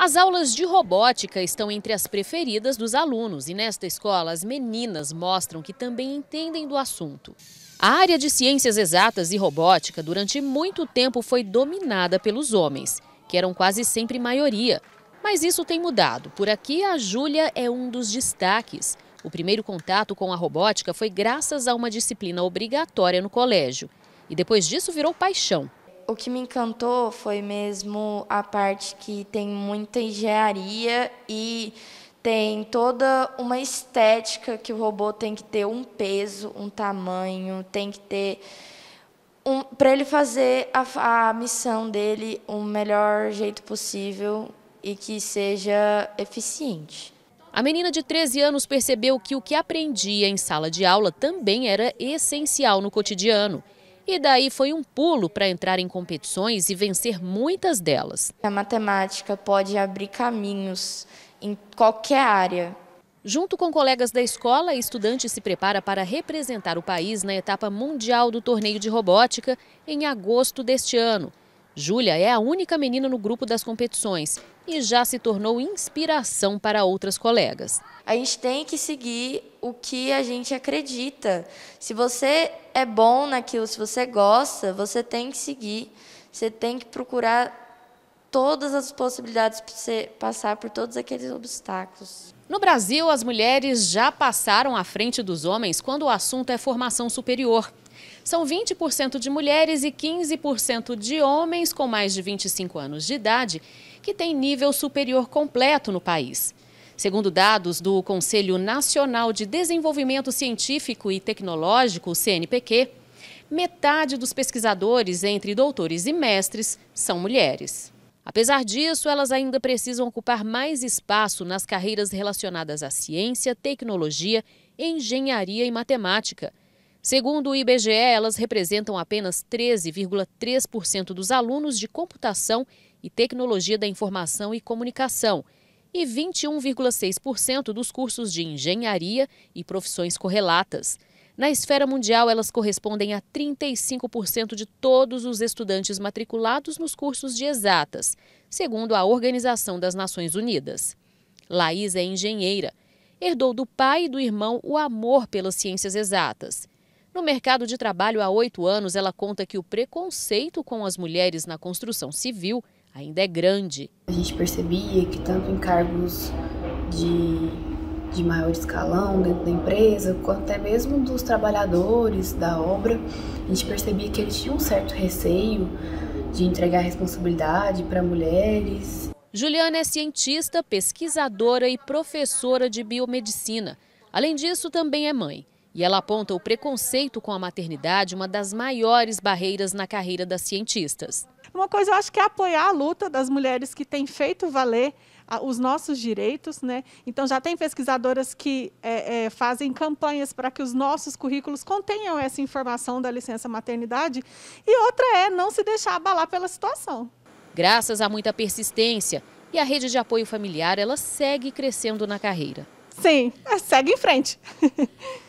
As aulas de robótica estão entre as preferidas dos alunos e nesta escola as meninas mostram que também entendem do assunto. A área de ciências exatas e robótica durante muito tempo foi dominada pelos homens, que eram quase sempre maioria. Mas isso tem mudado. Por aqui, a Júlia é um dos destaques. O primeiro contato com a robótica foi graças a uma disciplina obrigatória no colégio. E depois disso virou paixão o que me encantou foi mesmo a parte que tem muita engenharia e tem toda uma estética que o robô tem que ter um peso, um tamanho, tem que ter um, para ele fazer a, a missão dele o melhor jeito possível e que seja eficiente. A menina de 13 anos percebeu que o que aprendia em sala de aula também era essencial no cotidiano e daí foi um pulo para entrar em competições e vencer muitas delas. A matemática pode abrir caminhos em qualquer área. Junto com colegas da escola, a estudante se prepara para representar o país na etapa mundial do torneio de robótica em agosto deste ano. Júlia é a única menina no grupo das competições e já se tornou inspiração para outras colegas. A gente tem que seguir o que a gente acredita. Se você é bom naquilo, se você gosta, você tem que seguir. Você tem que procurar todas as possibilidades para você passar por todos aqueles obstáculos. No Brasil, as mulheres já passaram à frente dos homens quando o assunto é formação superior. São 20% de mulheres e 15% de homens com mais de 25 anos de idade que têm nível superior completo no país. Segundo dados do Conselho Nacional de Desenvolvimento Científico e Tecnológico, CNPq, metade dos pesquisadores entre doutores e mestres são mulheres. Apesar disso, elas ainda precisam ocupar mais espaço nas carreiras relacionadas à ciência, tecnologia, engenharia e matemática. Segundo o IBGE, elas representam apenas 13,3% dos alunos de computação e tecnologia da informação e comunicação e 21,6% dos cursos de engenharia e profissões correlatas. Na esfera mundial, elas correspondem a 35% de todos os estudantes matriculados nos cursos de exatas, segundo a Organização das Nações Unidas. Laís é engenheira. Herdou do pai e do irmão o amor pelas ciências exatas no mercado de trabalho há oito anos, ela conta que o preconceito com as mulheres na construção civil ainda é grande. A gente percebia que tanto em cargos de, de maior escalão dentro da empresa, quanto até mesmo dos trabalhadores da obra, a gente percebia que eles tinham um certo receio de entregar responsabilidade para mulheres. Juliana é cientista, pesquisadora e professora de biomedicina. Além disso, também é mãe. E ela aponta o preconceito com a maternidade, uma das maiores barreiras na carreira das cientistas. Uma coisa eu acho que é apoiar a luta das mulheres que têm feito valer os nossos direitos, né? Então já tem pesquisadoras que é, é, fazem campanhas para que os nossos currículos contenham essa informação da licença maternidade. E outra é não se deixar abalar pela situação. Graças a muita persistência e a rede de apoio familiar, ela segue crescendo na carreira. Sim, segue em frente.